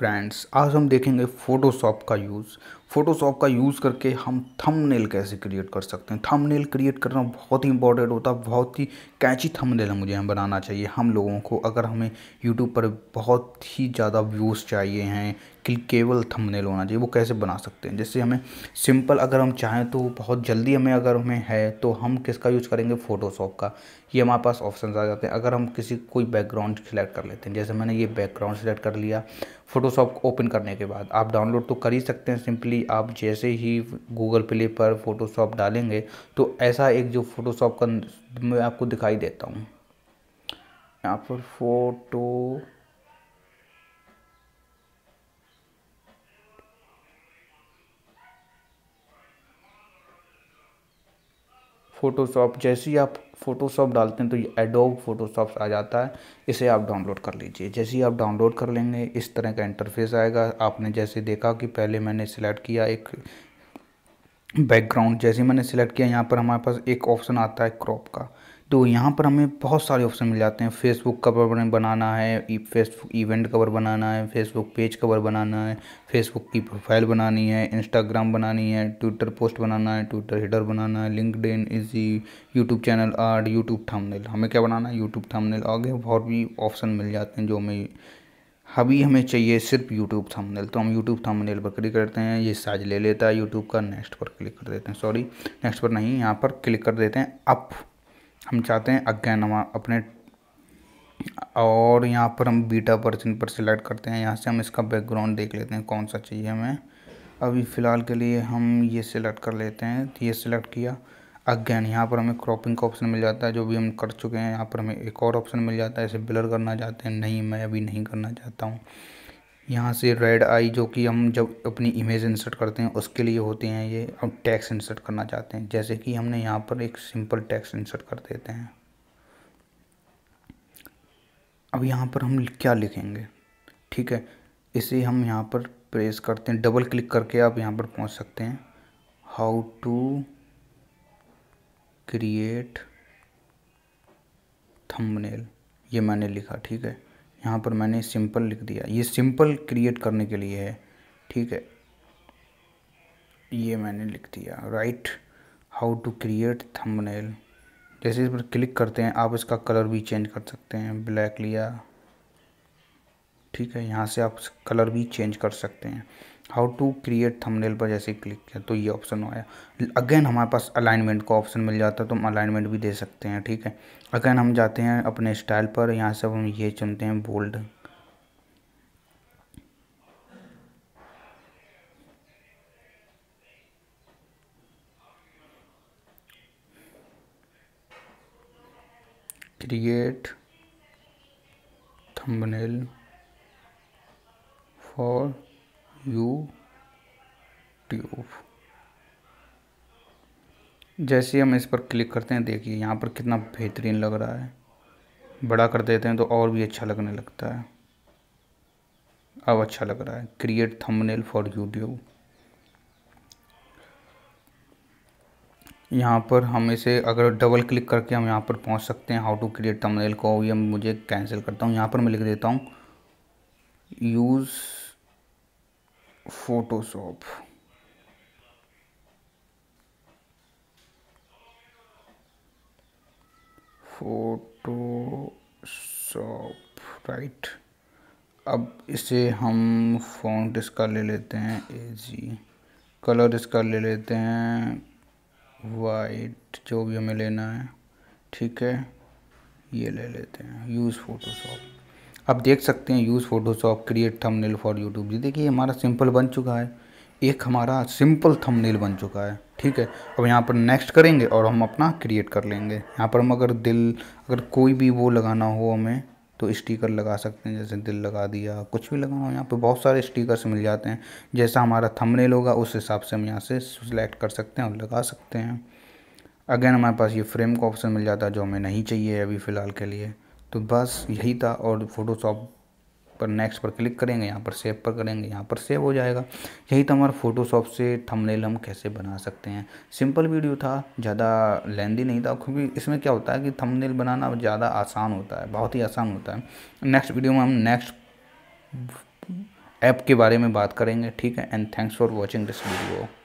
friends आज हम देखेंगे फ़ोटोशॉप का यूज़ फ़ोटोशॉप का यूज़ करके हम थंबनेल कैसे क्रिएट कर सकते हैं थंबनेल क्रिएट करना बहुत ही इंपॉर्टेंट होता है बहुत ही कैची थंबनेल मुझे हम बनाना चाहिए हम लोगों को अगर हमें यूट्यूब पर बहुत ही ज़्यादा व्यूज़ चाहिए हैं क्लिकेबल थंबनेल होना चाहिए वो कैसे बना सकते हैं जैसे हमें सिंपल अगर हम चाहें तो बहुत जल्दी हमें अगर हमें है तो हम किसका यूज़ करेंगे फ़ोटोशॉप का ये हमारे पास ऑप्शन आ जाते हैं अगर हम किसी कोई बैकग्राउंड सिलेक्ट कर लेते हैं जैसे मैंने ये बैकग्राउंड सिलेक्ट कर लिया फ़ोटोशॉप ओपन करने के बाद आप डाउनलोड तो कर ही सकते हैं सिंपली ही आप जैसे ही गूगल प्ले पर फोटोशॉप डालेंगे तो ऐसा एक जो फोटोशॉप का मैं आपको दिखाई देता हूँ यहाँ पर फोटो फ़ोटोशॉप जैसे ही आप फ़ोटोशॉप डालते हैं तो ये एडोब फ़ोटोशॉप आ जाता है इसे आप डाउनलोड कर लीजिए जैसे ही आप डाउनलोड कर लेंगे इस तरह का इंटरफेस आएगा आपने जैसे देखा कि पहले मैंने सिलेक्ट किया एक बैकग्राउंड जैसे मैंने सेलेक्ट किया यहाँ पर हमारे पास एक ऑप्शन आता है क्रॉप का तो यहाँ पर हमें बहुत सारे ऑप्शन मिल जाते हैं फेसबुक कवर बनाना है फेसबुक इवेंट कवर बनाना है फेसबुक पेज कवर बनाना है फेसबुक की प्रोफाइल बनानी है इंस्टाग्राम बनानी है ट्विटर पोस्ट बनाना है ट्विटर हेडर बनाना है LinkedIn easy YouTube channel art YouTube thumbnail हमें क्या बनाना है यूट्यूब थंबनेल आगे और भी ऑप्शन मिल जाते हैं जो हमें अभी हमें चाहिए सिर्फ यूट्यूब थंबनेल तो हम यूट्यूब थंबनेल पर क्लिक करते हैं ये साइज ले लेता है यूट्यूब का नेक्स्ट पर क्लिक कर देते हैं सॉरी नेक्स्ट पर नहीं यहाँ पर क्लिक कर देते हैं अप हम चाहते हैं अज्ञान हम अपने और यहाँ पर हम बीटा वर्जन पर सिलेक्ट करते हैं यहाँ से हम इसका बैकग्राउंड देख लेते हैं कौन सा चाहिए हमें अभी फ़िलहाल के लिए हम ये सिलेक्ट कर लेते हैं ये सिलेक्ट किया अगेन यहाँ पर हमें क्रॉपिंग का ऑप्शन मिल जाता है जो भी हम कर चुके हैं यहाँ पर हमें एक और ऑप्शन मिल जाता है इसे ब्लर करना चाहते हैं नहीं मैं अभी नहीं करना चाहता हूँ यहाँ से रेड आई जो कि हम जब अपनी इमेज इंसर्ट करते हैं उसके लिए होते हैं ये हम टैक्स इंसर्ट करना चाहते हैं जैसे कि हमने यहाँ पर एक सिंपल टैक्स इंसर्ट कर देते हैं अब यहाँ पर हम क्या लिखेंगे ठीक है इसे हम यहाँ पर प्रेस करते हैं डबल क्लिक करके आप यहाँ पर पहुँच सकते हैं हाउ टू क्रिएट थंबनेल ये मैंने लिखा ठीक है यहाँ पर मैंने सिंपल लिख दिया ये सिंपल क्रिएट करने के लिए है ठीक है ये मैंने लिख दिया right how to create thumbnail जैसे इस पर क्लिक करते हैं आप इसका कलर भी चेंज कर सकते हैं ब्लैक लिया ठीक है यहाँ से आप कलर भी चेंज कर सकते हैं हाउ टू क्रिएट थंबनेल पर जैसे क्लिक किया तो ये ऑप्शन आया अगेन हमारे पास अलाइनमेंट का ऑप्शन मिल जाता है तो हम अलाइनमेंट भी दे सकते हैं ठीक है अगेन हम जाते हैं अपने स्टाइल पर यहाँ से हम ये चुनते हैं bold create thumbnail for YouTube जैसे हम इस पर क्लिक करते हैं देखिए यहाँ पर कितना बेहतरीन लग रहा है बड़ा कर देते हैं तो और भी अच्छा लगने लगता है अब अच्छा लग रहा है क्रिएट थंबनेल फॉर यूट्यूब यहाँ पर हम इसे अगर डबल क्लिक करके हम यहाँ पर पहुँच सकते हैं हाउ टू क्रिएट थंबनेल को ये मुझे कैंसिल करता हूँ यहाँ पर मैं लिख देता हूँ यूज़ फोटोशॉप फोटोशॉप राइट अब इसे हम फॉन्ट इसका ले लेते हैं ए जी कलर इसका ले लेते हैं वाइट जो भी हमें लेना है ठीक है ये ले लेते हैं यूज़ फोटोशॉप आप देख सकते हैं use Photoshop create thumbnail for YouTube जी देखिए हमारा सिंपल बन चुका है एक हमारा सिंपल थंबनेल बन चुका है ठीक है अब यहाँ पर नेक्स्ट करेंगे और हम अपना क्रिएट कर लेंगे यहाँ पर हम अगर दिल अगर कोई भी वो लगाना हो हमें तो स्टिकर लगा सकते हैं जैसे दिल लगा दिया कुछ भी लगाना हो यहाँ पर बहुत सारे स्टिकर्स मिल जाते हैं जैसा हमारा थमनेल होगा उस हिसाब से हम यहाँ से सिलेक्ट कर सकते हैं और लगा सकते हैं अगेन हमारे पास ये फ्रेम का ऑप्शन मिल जाता है जो हमें नहीं चाहिए अभी फ़िलहाल के लिए तो बस यही था और फोटोशॉप पर नेक्स्ट पर क्लिक करेंगे यहाँ पर सेव पर करेंगे यहाँ पर सेव हो जाएगा यही था हमारा फोटोशॉप से थंबनेल हम कैसे बना सकते हैं सिंपल वीडियो था ज़्यादा लेंदी नहीं था क्योंकि इसमें क्या होता है कि थंबनेल बनाना ज़्यादा आसान होता है बहुत ही आसान होता है नेक्स्ट वीडियो में हम नेक्स्ट ऐप के बारे में बात करेंगे ठीक है and thanks for watching this video